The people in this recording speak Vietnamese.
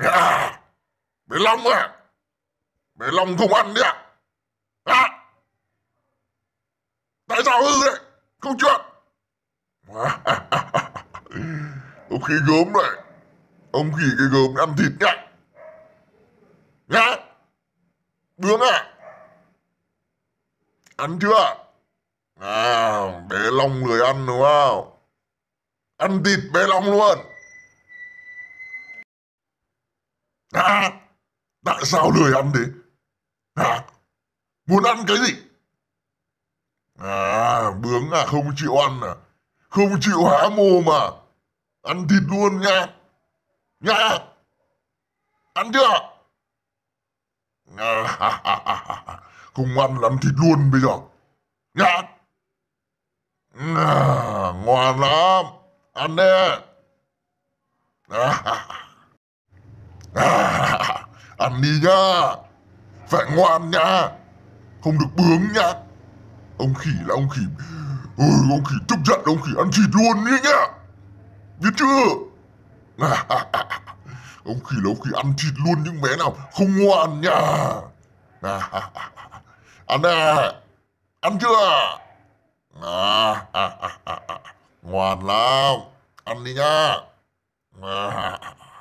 à, Bé Long à Bé Long không ăn đi à? à? Tại sao hư đấy Không chuyện à, Ông khí gớm này, Ông khỉ cái gớm ăn thịt nhá Nha, Bướng à Ăn chưa À bé Long người ăn đúng không Ăn thịt bé Long luôn hả tại sao lười ăn thế hả muốn ăn cái gì à bướng à không chịu ăn à không chịu há mồm à ăn thịt luôn nha nha ăn chưa à, không ăn là ăn thịt luôn bây giờ nha à, ngoan lắm ăn đi à, Ăn đi nhá Phải ngoan nhá Không được bướng nhá Ông khỉ là ông khỉ Ôi, ừ, ông khỉ tức giận ông khỉ ăn thịt luôn nhá nhá Biết chưa Ông khỉ là ông khỉ ăn thịt luôn những bé nào Không ngoan nhá Ăn à Ăn chưa à, Ngoan lắm Ăn đi nhá à.